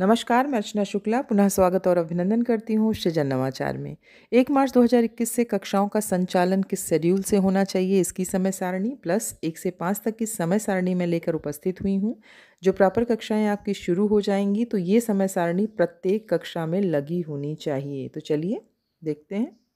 नमस्कार मैं अर्चना शुक्ला पुनः स्वागत और अभिनंदन करती हूँ सृजन नवाचार में एक मार्च 2021 से कक्षाओं का संचालन किस शेड्यूल से होना चाहिए इसकी समय सारणी प्लस एक से पाँच तक की समय सारणी में लेकर उपस्थित हुई हूँ जो प्रॉपर कक्षाएं आपकी शुरू हो जाएंगी तो ये समय सारणी प्रत्येक कक्षा में लगी होनी चाहिए तो चलिए देखते हैं